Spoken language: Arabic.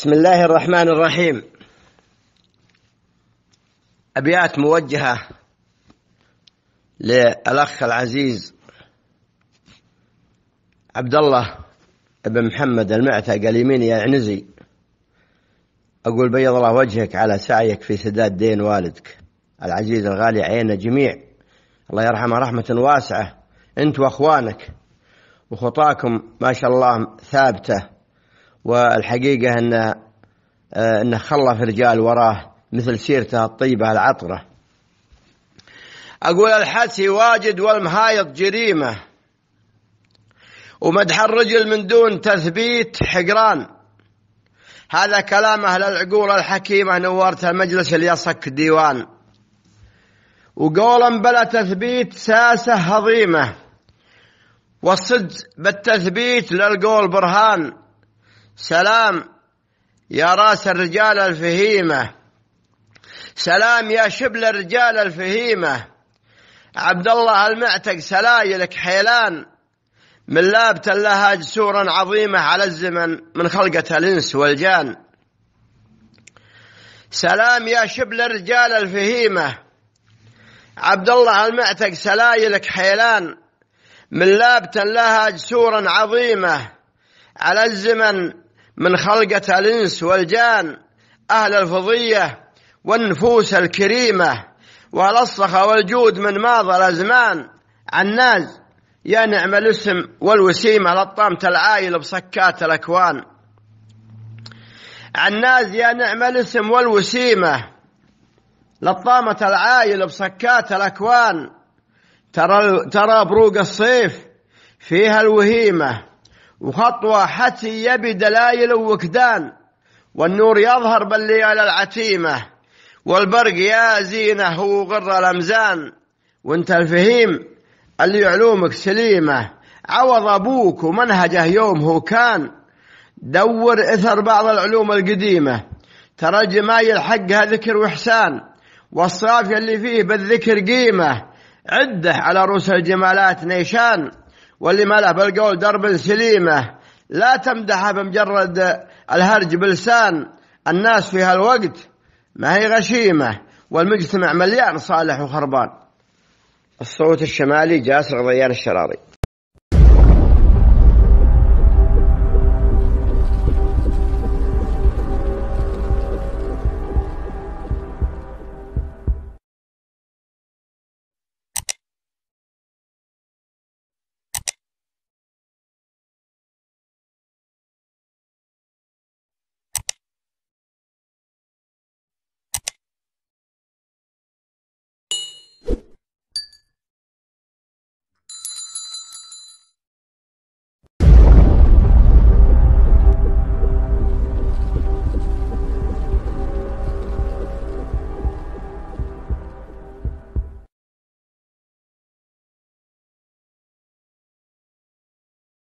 بسم الله الرحمن الرحيم أبيات موجهة للأخ العزيز عبد الله بن محمد المعتق قال يميني يا عنزي أقول بيض الله وجهك على سعيك في سداد دين والدك العزيز الغالي عينا جميع الله يرحمه رحمة واسعة أنت وأخوانك وخطاكم ما شاء الله ثابته والحقيقة أنه آه، أنه خلف رجال وراه مثل سيرته الطيبة العطرة أقول الحسي واجد والمهايط جريمة ومدح الرجل من دون تثبيت حقران هذا كلام أهل العقول الحكيمة نورت المجلس اللي ديوان وقولا بلا تثبيت ساسة هضيمة والصدق بالتثبيت للقول برهان سلام يا راس الرجال الفهيمة سلام يا شبل الرجال الفهيمة عبد الله المعتق سلايلك حيلان من لابت لها جسورا عظيمة على الزمن من خلقة الإنس والجان سلام يا شبل الرجال الفهيمة عبد الله المعتق سلايلك حيلان من لابت لها جسورا عظيمة على الزمن من خلقة الإنس والجان أهل الفضية والنفوس الكريمة والصخ والجود من ماضى الأزمان عناز نعم يا نعم الاسم والوسيمة لطامة العايل بصكات الأكوان عناز يا نعم الاسم والوسيمة لطامة العايل بصكات الأكوان ترى ترى بروق الصيف فيها الوهيمة وخطوة حتى يبي دلايل ووكدان والنور يظهر باللي على العتيمة والبرق يا زينة هو غر الأمزان وانت الفهيم اللي علومك سليمة عوض أبوك ومنهجه يوم هو كان دور إثر بعض العلوم القديمة ترى الجمايل حقها ذكر وإحسان والصافي اللي فيه بالذكر قيمة عده على رؤوس الجمالات نيشان واللي له بالقول درب سليمه لا تمدحه بمجرد الهرج بلسان الناس في هالوقت ما هي غشيمه والمجتمع مليان صالح وخربان الصوت الشمالي جاسر غضيان الشراري